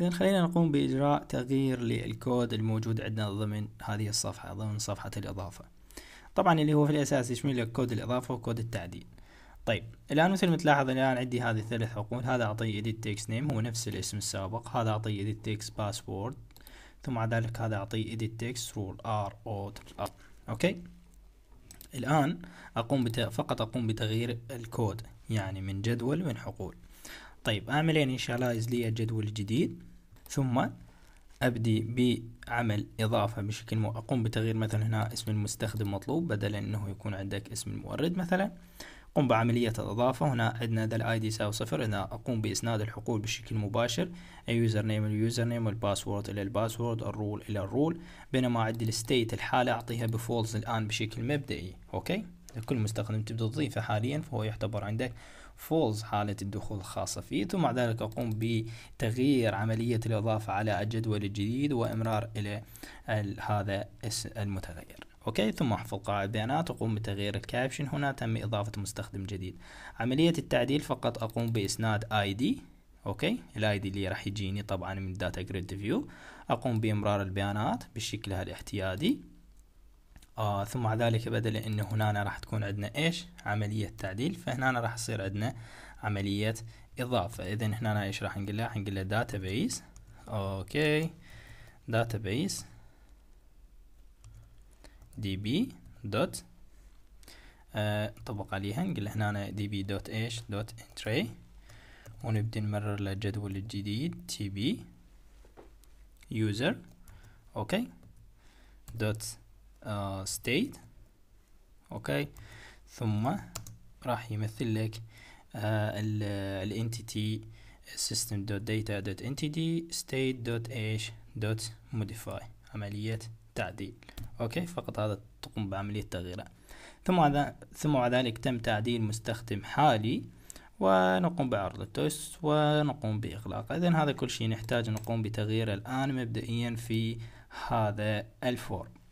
إذا خلينا نقوم بإجراء تغيير للكود الموجود عندنا ضمن هذه الصفحة ضمن صفحة الإضافة طبعا اللي هو في الأساس يشمل كود الإضافة وكود التعديل طيب الآن مثل ما تلاحظ الآن عندي هذه الثلاث حقول هذا أعطيه edit text name هو نفس الاسم السابق هذا أعطيه edit text password ثم بعد ذلك هذا أعطيه edit text rule r o r أوكي الآن أقوم بت... فقط أقوم بتغيير الكود يعني من جدول من حقول طيب أعملين لي جدول الجديد ثم أبدي بعمل إضافة بشكل مو أقوم بتغيير مثلا هنا اسم المستخدم مطلوب بدلا أنه يكون عندك اسم المورد مثلا قم بعملية الإضافة هنا عندنا ذا الاي دي يساوي صفر هنا أقوم بإسناد الحقول بشكل مباشر اليوزر نيم اليوزر نيم الباسورد إلى الباسورد الرول إلى الرول بينما عندي الستيت الحالة أعطيها بفولز الآن بشكل مبدئي أوكي لكل مستخدم تبدو تضيفه حاليا فهو يعتبر عندك فولز حالة الدخول الخاصة فيه ثم بعد ذلك أقوم بتغيير عملية الإضافة على الجدول الجديد وإمرار إلى هذا المتغير اوكي ثم احفظ قاعدة بيانات اقوم بتغيير الكابشن هنا تم اضافة مستخدم جديد عملية التعديل فقط اقوم باسناد اي دي اوكي الاي دي اللي راح يجيني طبعا من داتا جريد فيو اقوم بامرار البيانات بشكلها الاحتيادي آه ثم بعد ذلك بدل أن هنا راح تكون عندنا إيش عملية تعديل فهنا راح يصير عندنا عملية إضافة إذا هنا إيش راح نقول له نقول له database أوكي database بي دوت آه، نطبق عليها نقول هنا db دوت ايش دوت انتري ونبدي نمرر له الجدول الجديد tb user اوكي دوت آه، state اوكي ثم راح يمثل لك آه، الانتيتي dot modify عملية تعديل اوكي فقط هذا تقوم بعملية تغيير ثم هذا ثم بعد ذلك تم تعديل مستخدم حالي ونقوم بعرض التوست ونقوم بإغلاقه إذا هذا كل شيء نحتاج نقوم بتغييره الآن مبدئيا في هذا الفورم